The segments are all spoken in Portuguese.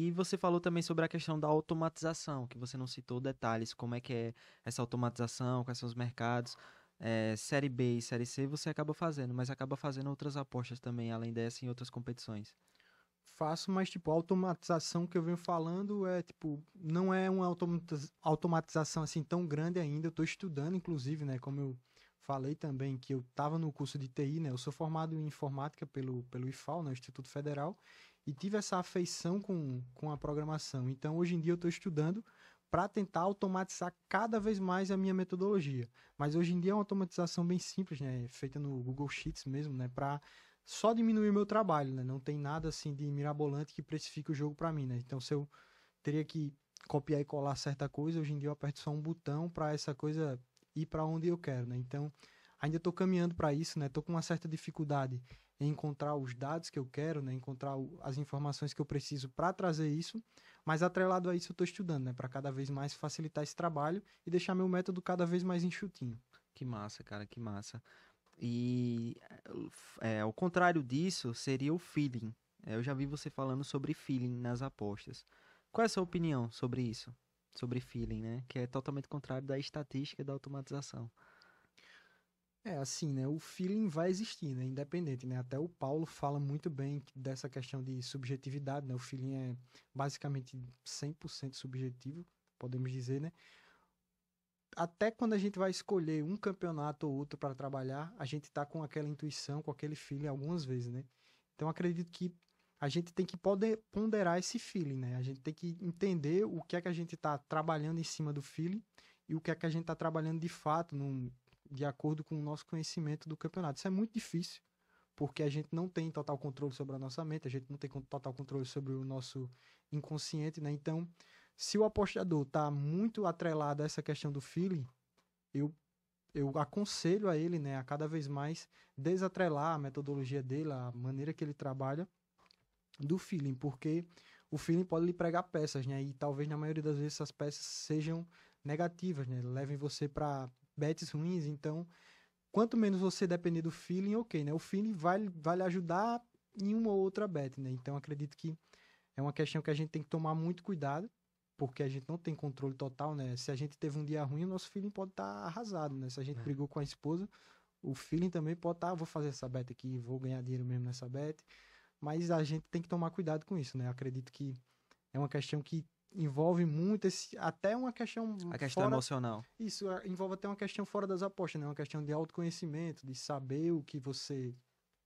E você falou também sobre a questão da automatização, que você não citou detalhes, como é que é essa automatização, quais são os mercados. É, série B e Série C você acaba fazendo, mas acaba fazendo outras apostas também, além dessa, em outras competições. Faço, mas tipo, a automatização que eu venho falando é tipo, não é uma automatização assim tão grande ainda. Eu estou estudando, inclusive, né? Como eu falei também que eu estava no curso de TI, né? Eu sou formado em informática pelo, pelo IFAL, né? Instituto Federal, e tive essa afeição com, com a programação. Então, hoje em dia, eu estou estudando para tentar automatizar cada vez mais a minha metodologia. Mas hoje em dia é uma automatização bem simples, né? É feita no Google Sheets mesmo, né? Para só diminuir o meu trabalho, né? Não tem nada assim de mirabolante que precifique o jogo para mim, né? Então, se eu teria que copiar e colar certa coisa, hoje em dia eu aperto só um botão para essa coisa ir para onde eu quero, né? Então, ainda estou caminhando para isso, né? Estou com uma certa dificuldade é encontrar os dados que eu quero, né? encontrar as informações que eu preciso para trazer isso, mas atrelado a isso eu estou estudando, né? para cada vez mais facilitar esse trabalho e deixar meu método cada vez mais enxutinho. Que massa, cara, que massa. E é, ao contrário disso seria o feeling. É, eu já vi você falando sobre feeling nas apostas. Qual é a sua opinião sobre isso? Sobre feeling, né? Que é totalmente contrário da estatística e da automatização. É, assim, né? O feeling vai existir, né? Independente, né? Até o Paulo fala muito bem dessa questão de subjetividade, né? O feeling é basicamente 100% subjetivo, podemos dizer, né? Até quando a gente vai escolher um campeonato ou outro para trabalhar, a gente tá com aquela intuição, com aquele feeling algumas vezes, né? Então acredito que a gente tem que poder ponderar esse feeling, né? A gente tem que entender o que é que a gente está trabalhando em cima do feeling e o que é que a gente está trabalhando de fato num, de acordo com o nosso conhecimento do campeonato. Isso é muito difícil, porque a gente não tem total controle sobre a nossa mente, a gente não tem total controle sobre o nosso inconsciente, né? Então, se o apostador está muito atrelado a essa questão do feeling, eu eu aconselho a ele, né, a cada vez mais desatrelar a metodologia dele, a maneira que ele trabalha do feeling, porque o feeling pode lhe pregar peças, né, e talvez na maioria das vezes essas peças sejam negativas, né, levem você para bets ruins, então quanto menos você depender do feeling, ok, né? O feeling vai, vai lhe ajudar em uma ou outra bet, né? Então acredito que é uma questão que a gente tem que tomar muito cuidado, porque a gente não tem controle total, né? Se a gente teve um dia ruim, o nosso feeling pode estar tá arrasado, né? Se a gente é. brigou com a esposa, o feeling também pode estar, tá, ah, vou fazer essa bet aqui, vou ganhar dinheiro mesmo nessa bet. Mas a gente tem que tomar cuidado com isso, né? Acredito que é uma questão que envolve muito esse, até uma questão a questão fora, emocional isso envolve até uma questão fora das apostas né uma questão de autoconhecimento de saber o que você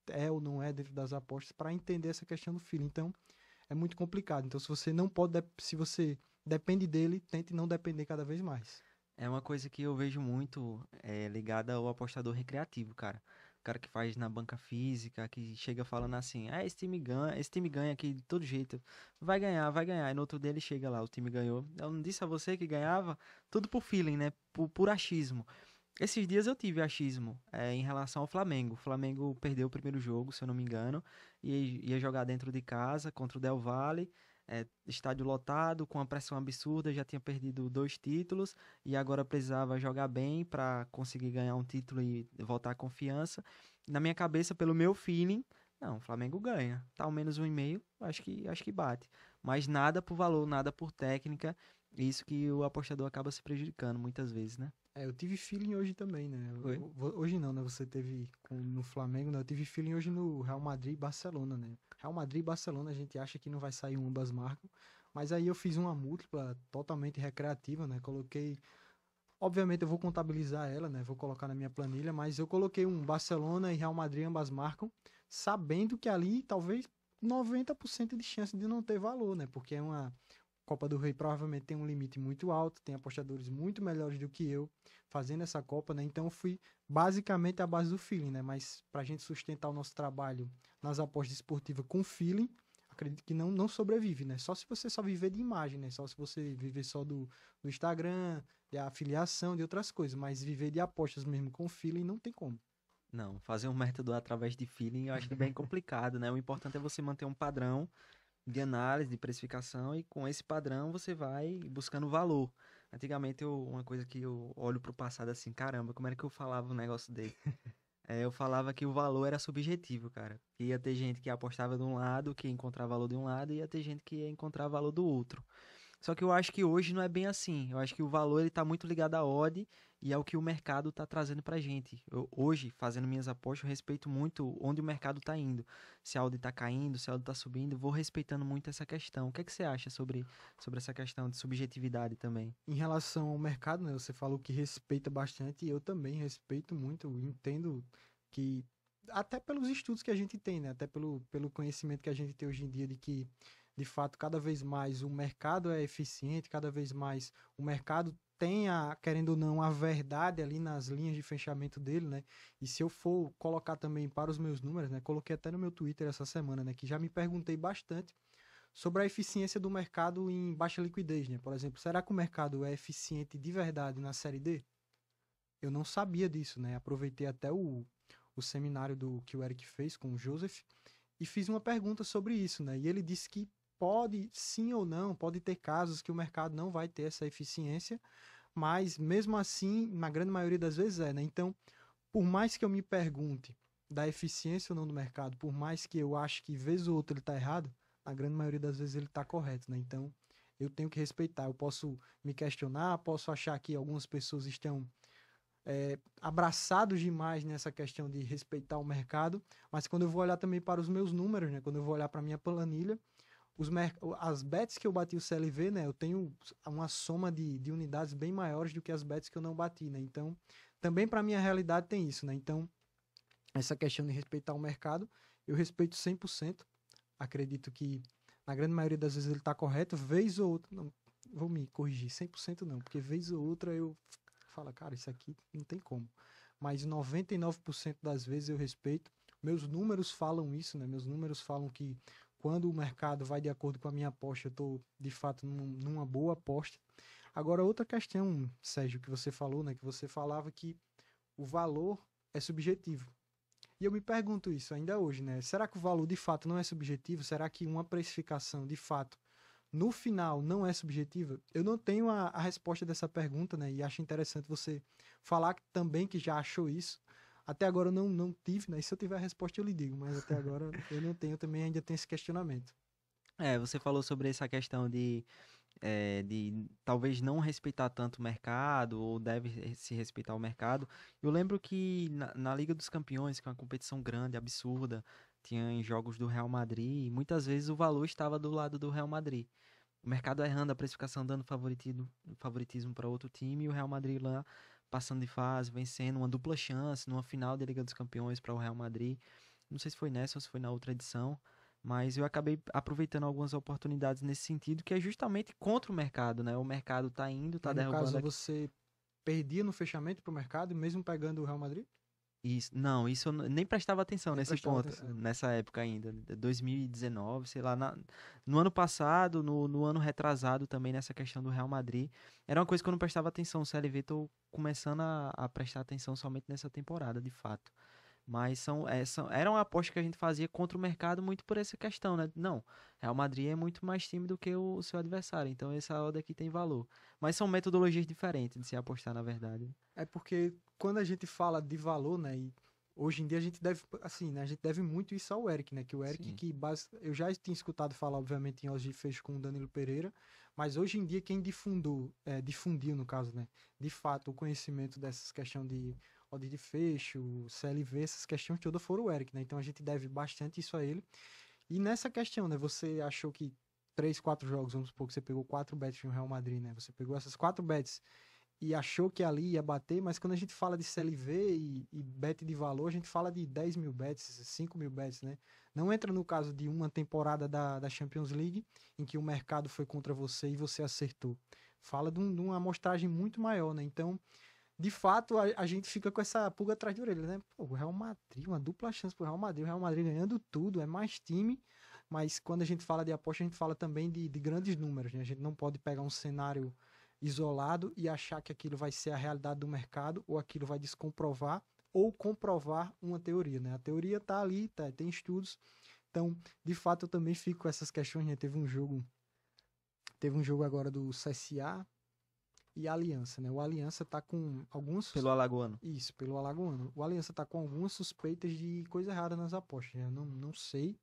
é ou não é dentro das apostas para entender essa questão do filho então é muito complicado então se você não pode se você depende dele tente não depender cada vez mais é uma coisa que eu vejo muito é, ligada ao apostador recreativo cara cara que faz na banca física, que chega falando assim, ah, esse time ganha, esse time ganha aqui de todo jeito, vai ganhar, vai ganhar. E no outro dia ele chega lá, o time ganhou. Eu não disse a você que ganhava, tudo por feeling, né? Por, por achismo. Esses dias eu tive achismo é, em relação ao Flamengo. O Flamengo perdeu o primeiro jogo, se eu não me engano, e ia jogar dentro de casa contra o Del Valle é, estádio lotado, com uma pressão absurda, já tinha perdido dois títulos e agora precisava jogar bem para conseguir ganhar um título e voltar à confiança. Na minha cabeça, pelo meu feeling, não, o Flamengo ganha. Tá ao menos um e meio, acho que acho que bate. Mas nada por valor, nada por técnica. Isso que o apostador acaba se prejudicando muitas vezes, né? É, eu tive feeling hoje também, né? hoje não, né? Você teve no Flamengo, né? Eu tive feeling hoje no Real Madrid e Barcelona, né? Real Madrid e Barcelona a gente acha que não vai sair um, ambas marcam. Mas aí eu fiz uma múltipla totalmente recreativa, né? Coloquei. Obviamente eu vou contabilizar ela, né? Vou colocar na minha planilha, mas eu coloquei um Barcelona e Real Madrid, ambas marcam, sabendo que ali talvez 90% de chance de não ter valor, né? Porque é uma, Copa do Rei provavelmente tem um limite muito alto, tem apostadores muito melhores do que eu fazendo essa Copa, né? Então fui basicamente à base do feeling, né? Mas para a gente sustentar o nosso trabalho nas apostas esportivas com feeling, acredito que não, não sobrevive, né? Só se você só viver de imagem, né? Só se você viver só do, do Instagram, de afiliação, de outras coisas. Mas viver de apostas mesmo com feeling não tem como. Não, fazer um método através de feeling eu acho é bem complicado, né? O importante é você manter um padrão de análise, de precificação, e com esse padrão você vai buscando valor. Antigamente, eu, uma coisa que eu olho pro passado assim, caramba, como era que eu falava um negócio dele? é, eu falava que o valor era subjetivo, cara. ia ter gente que apostava de um lado, que ia encontrar valor de um lado, e ia ter gente que ia encontrar valor do outro. Só que eu acho que hoje não é bem assim. Eu acho que o valor ele tá muito ligado à odd e ao que o mercado está trazendo a gente. Eu, hoje, fazendo minhas apostas, eu respeito muito onde o mercado está indo. Se a odd está caindo, se a odd está subindo, vou respeitando muito essa questão. O que, é que você acha sobre, sobre essa questão de subjetividade também? Em relação ao mercado, né, você falou que respeita bastante e eu também respeito muito, entendo que até pelos estudos que a gente tem, né? Até pelo, pelo conhecimento que a gente tem hoje em dia de que de fato, cada vez mais o mercado é eficiente, cada vez mais o mercado tem a, querendo ou não, a verdade ali nas linhas de fechamento dele, né? E se eu for colocar também para os meus números, né? Coloquei até no meu Twitter essa semana, né? Que já me perguntei bastante sobre a eficiência do mercado em baixa liquidez, né? Por exemplo, será que o mercado é eficiente de verdade na série D? Eu não sabia disso, né? Aproveitei até o, o seminário do que o Eric fez com o Joseph e fiz uma pergunta sobre isso, né? E ele disse que pode sim ou não, pode ter casos que o mercado não vai ter essa eficiência, mas mesmo assim, na grande maioria das vezes é, né? Então, por mais que eu me pergunte da eficiência ou não do mercado, por mais que eu ache que vez ou outra ele está errado, na grande maioria das vezes ele está correto, né? Então, eu tenho que respeitar. Eu posso me questionar, posso achar que algumas pessoas estão é, abraçados demais nessa questão de respeitar o mercado, mas quando eu vou olhar também para os meus números, né? Quando eu vou olhar para minha planilha, os as bets que eu bati o CLV, né? Eu tenho uma soma de, de unidades bem maiores do que as bets que eu não bati, né? Então, também para minha realidade tem isso, né? Então, essa questão de respeitar o mercado, eu respeito 100%. Acredito que na grande maioria das vezes ele está correto, vez ou outra, não, vou me corrigir, 100% não, porque vez ou outra eu falo, cara, isso aqui não tem como. Mas 99% das vezes eu respeito. Meus números falam isso, né? Meus números falam que quando o mercado vai de acordo com a minha aposta, eu estou de fato num, numa boa aposta. Agora, outra questão, Sérgio, que você falou, né? Que você falava que o valor é subjetivo. E eu me pergunto isso ainda hoje, né? Será que o valor de fato não é subjetivo? Será que uma precificação de fato no final não é subjetiva? Eu não tenho a, a resposta dessa pergunta, né? E acho interessante você falar também que já achou isso. Até agora eu não, não tive, né? E se eu tiver a resposta eu lhe digo, mas até agora eu não tenho também, ainda tenho esse questionamento. É, você falou sobre essa questão de, é, de talvez não respeitar tanto o mercado, ou deve se respeitar o mercado. Eu lembro que na, na Liga dos Campeões, que é uma competição grande, absurda, tinha em jogos do Real Madrid, e muitas vezes o valor estava do lado do Real Madrid. O mercado errando a precificação, dando favoritismo para outro time, e o Real Madrid lá passando de fase, vencendo uma dupla chance numa final da Liga dos Campeões para o Real Madrid. Não sei se foi nessa ou se foi na outra edição, mas eu acabei aproveitando algumas oportunidades nesse sentido, que é justamente contra o mercado, né? O mercado está indo, está derrubando. No caso, aqui. você perdia no fechamento para o mercado, mesmo pegando o Real Madrid? Isso, não, isso eu nem prestava atenção nem nesse prestava ponto, atenção. nessa época ainda, 2019, né, sei lá, na, no ano passado, no, no, ano retrasado também nessa questão do Real Madrid, era uma coisa que eu não prestava atenção, o CLV tô começando a, a prestar atenção somente nessa temporada, de fato. Mas são, é, são, era uma aposta que a gente fazia contra o mercado muito por essa questão, né? Não, Real Madrid é muito mais time do que o, o seu adversário, então essa odd aqui tem valor. Mas são metodologias diferentes de se apostar, na verdade. É porque quando a gente fala de valor, né? E hoje em dia a gente deve, assim, né? A gente deve muito isso ao Eric, né? Que o Eric, Sim. que base, eu já tinha escutado falar, obviamente, em Oz fez com o Danilo Pereira, mas hoje em dia quem difundiu, é, difundiu, no caso, né? De fato, o conhecimento dessas questões de pode de fecho, CLV, essas questões todas foram o Eric, né? Então a gente deve bastante isso a ele. E nessa questão, né? Você achou que três, quatro jogos, vamos supor que você pegou quatro bets no Real Madrid, né? Você pegou essas quatro bets e achou que ali ia bater, mas quando a gente fala de CLV e, e bet de valor, a gente fala de 10 mil bets, 5 mil bets, né? Não entra no caso de uma temporada da, da Champions League em que o mercado foi contra você e você acertou. Fala de, um, de uma amostragem muito maior, né? Então, de fato, a, a, gente fica com essa pulga atrás de orelha, né? Pô, o Real Madrid, uma dupla chance pro Real Madrid, o Real Madrid ganhando tudo, é mais time, mas quando a gente fala de aposta, a gente fala também de, de grandes números, né? A gente não pode pegar um cenário isolado e achar que aquilo vai ser a realidade do mercado, ou aquilo vai descomprovar, ou comprovar uma teoria, né? A teoria tá ali, tá, tem estudos, então, de fato, eu também fico com essas questões, né? Teve um jogo, teve um jogo agora do CSA, e Aliança, né? O Aliança tá com alguns... Pelo Alagoano. Isso, pelo Alagoano. O Aliança tá com algumas suspeitas de coisa errada nas apostas, né? Não, não sei,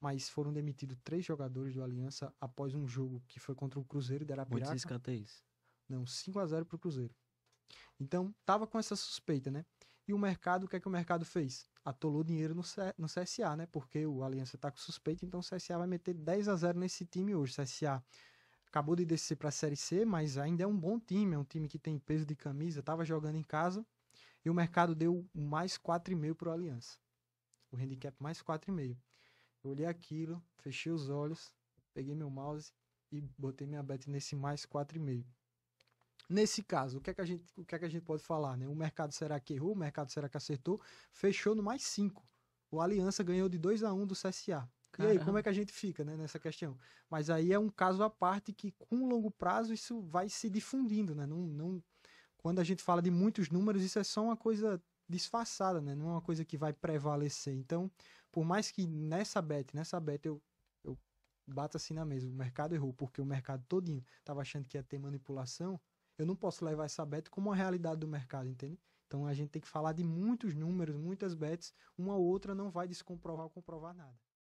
mas foram demitidos três jogadores do Aliança após um jogo que foi contra o Cruzeiro de Arapiraca. Muitos escanteios. Não, 5 a 0 pro Cruzeiro. Então, tava com essa suspeita, né? E o mercado, o que é que o mercado fez? Atolou dinheiro no, C, no CSA, né? Porque o Aliança tá com suspeita, então o CSA vai meter 10 a 0 nesse time hoje. CSA acabou de descer para a Série C, mas ainda é um bom time, é um time que tem peso de camisa, estava jogando em casa, e o mercado deu mais 4,5 para o Aliança. O handicap mais 4,5. Eu olhei aquilo, fechei os olhos, peguei meu mouse e botei minha bet nesse mais 4,5. Nesse caso, o que, é que a gente, o que, é que a gente pode falar? Né? O mercado será que errou? O mercado será que acertou? Fechou no mais 5. O Aliança ganhou de 2 a 1 do CSA. Caramba. E aí, como é que a gente fica né, nessa questão? Mas aí é um caso à parte que, com longo prazo, isso vai se difundindo, né? Não, não... Quando a gente fala de muitos números, isso é só uma coisa disfarçada, né? Não é uma coisa que vai prevalecer. Então, por mais que nessa bet, nessa bet eu, eu bato assim na mesa, o mercado errou, porque o mercado todinho estava achando que ia ter manipulação, eu não posso levar essa bet como a realidade do mercado, entende? Então a gente tem que falar de muitos números, muitas bets, uma ou outra não vai descomprovar ou comprovar nada.